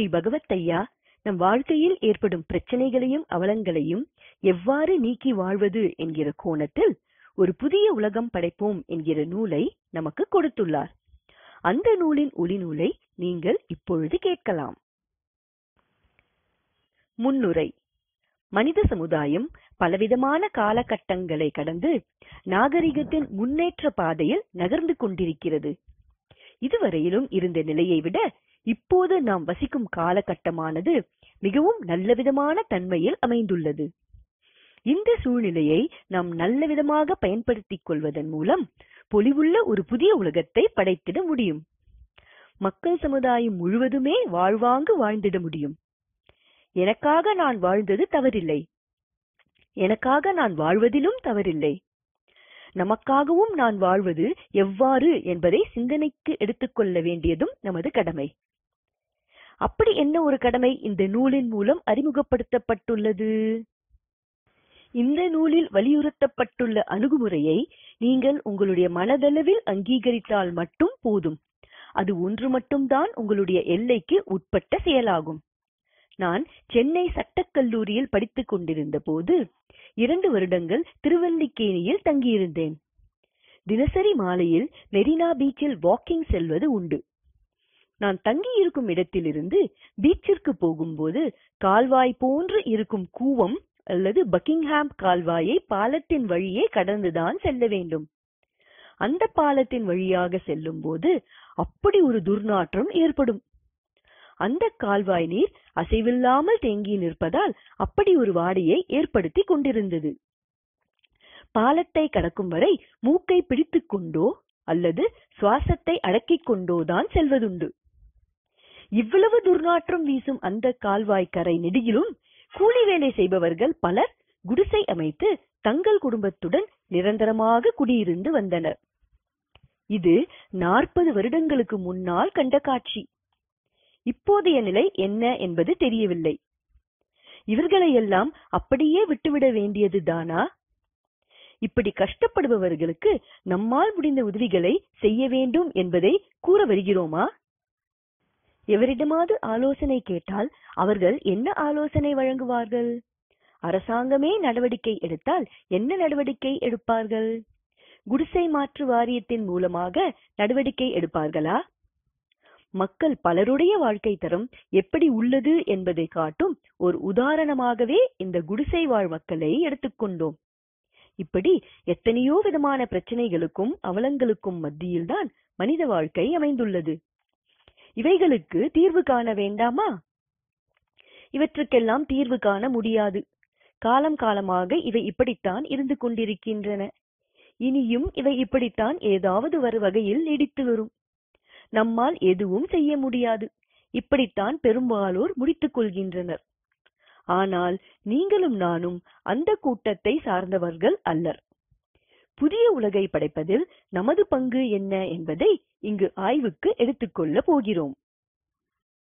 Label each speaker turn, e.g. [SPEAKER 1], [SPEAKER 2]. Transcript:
[SPEAKER 1] ஸ்ரீ பகவத் ஐயா நம் வாழ்க்கையில் ஏற்படும் பிரச்சனைகளையும் அவலங்களையும் எவ்வாறு நீக்கி வாழ்வது என்கிற கோணத்தில் ஒரு புதிய உலகம் படைப்போம் என்கிற நூலை நமக்கு கொடுத்துள்ளார் அந்த நூலின் ஒளி நூலை நீங்கள் இப்பொழுது கேட்கலாம் முன்னுரை மனித சமுதாயம் பலவிதமான காலகட்டங்களை கடந்து நாகரிகத்தின் முன்னேற்ற பாதையில் நகர்ந்து கொண்டிருக்கிறது இதுவரையிலும் இருந்த நிலையை விட இப்போது நாம் வசிக்கும் காலகட்டமானது மிகவும் நல்லவிதமான தன்மையில் அமைந்துள்ளது இந்த சூழ்நிலையை நாம் நல்லவிதமாக பயன்படுத்திக் கொள்வதன் மூலம் பொலிவுள்ள ஒரு புதிய உலகத்தை படைத்திட முடியும் மக்கள் சமுதாயம் முழுவதுமே வாழ்வாங்கு வாழ்ந்திட முடியும் எனக்காக நான் வாழ்ந்தது தவறில்லை எனக்காக நான் வாழ்வதிலும் தவறில்லை நமக்காகவும் நான் வாழ்வது எவ்வாறு என்பதை சிந்தனைக்கு எடுத்துக்கொள்ள வேண்டியதும் நமது கடமை அப்படி என்ன ஒரு கடமை இந்த நூலின் மூலம் அறிமுகப்படுத்தப்பட்டுள்ளது இந்த நூலில் வலியுறுத்தப்பட்டுள்ள அணுகுமுறையை நீங்கள் உங்களுடைய மனதளவில் அங்கீகரித்தால் மட்டும் போதும் அது ஒன்று மட்டும்தான் உங்களுடைய எல்லைக்கு உட்பட்ட செயலாகும் நான் சென்னை சட்டக்கல்லூரியில் படித்துக் கொண்டிருந்த போது இரண்டு வருடங்கள் திருவல்லிக்கேணியில் தங்கியிருந்தேன் தினசரி மாலையில் மெரினா பீச்சில் வாக்கிங் செல்வது உண்டு நான் தங்கியிருக்கும் இடத்திலிருந்து பீச்சிற்கு போகும்போது கால்வாய் போன்று இருக்கும் கூவம் அல்லது பக்கிங்ஹாம் கால்வாயை பாலத்தின் வழியே கடந்துதான் செல்ல வேண்டும் அந்த பாலத்தின் வழியாக செல்லும் போது அப்படி ஒரு துர்நாற்றம் ஏற்படும் அந்த கால்வாய் நீர் அசைவில்லாமல் தேங்கி நிற்பதால் அப்படி ஒரு வாடையை ஏற்படுத்தி கொண்டிருந்தது பாலத்தை கடக்கும் வரை மூக்கை பிடித்துக் கொண்டோ அல்லது சுவாசத்தை அடக்கிக் கொண்டோதான் செல்வதுண்டு இவ்வளவு துர்நாற்றம் வீசும் அந்த கால்வாய் கரை நெடியிலும் கூலி வேலை செய்பவர்கள் பலர் குடிசை அமைத்து தங்கள் குடும்பத்துடன் நிரந்தரமாக குடியிருந்து வந்தனர் இது நாற்பது வருடங்களுக்கு முன்னால் கண்ட காட்சி இப்போதைய நிலை என்ன என்பது தெரியவில்லை இவர்களையெல்லாம் அப்படியே விட்டுவிட வேண்டியது தானா இப்படி கஷ்டப்படுபவர்களுக்கு நம்மால் முடிந்த உதவிகளை செய்ய வேண்டும் என்பதை கூற வருகிறோமா எவரிடமாவது ஆலோசனை கேட்டால் அவர்கள் என்ன ஆலோசனை வழங்குவார்கள் அரசாங்கமே நடவடிக்கை எடுத்தால் என்ன நடவடிக்கை எடுப்பார்கள் குடிசை மாற்று வாரியத்தின் மூலமாக நடவடிக்கை எடுப்பார்களா மக்கள் பலருடைய வாழ்க்கை தரம் எப்படி உள்ளது என்பதை காட்டும் ஒரு உதாரணமாகவே இந்த குடிசை வாழ் மக்களை எடுத்துக்கொண்டோம் இப்படி எத்தனையோ விதமான பிரச்சனைகளுக்கும் அவலங்களுக்கும் மத்தியில்தான் மனித வாழ்க்கை அமைந்துள்ளது இவைகளுக்கு தீர்வு காண வேண்டாமா இவற்றுக்கெல்லாம் தீர்வு காண முடியாது காலம் காலமாக இவை இப்படித்தான் இருந்து கொண்டிருக்கின்றன இனியும் இவை இப்படித்தான் ஏதாவது ஒரு வகையில் நீடித்து வரும் நம்மால் எதுவும் செய்ய முடியாது இப்படித்தான் பெரும்பாலோர் முடித்துக் கொள்கின்றனர் ஆனால் நீங்களும் நானும் அந்த கூட்டத்தை சார்ந்தவர்கள் அல்லர் புதிய உலகை படைப்பதில் நமது பங்கு என்ன என்பதை இங்கு ஆய்வுக்கு எடுத்துக்கொள்ளப் போகிறோம்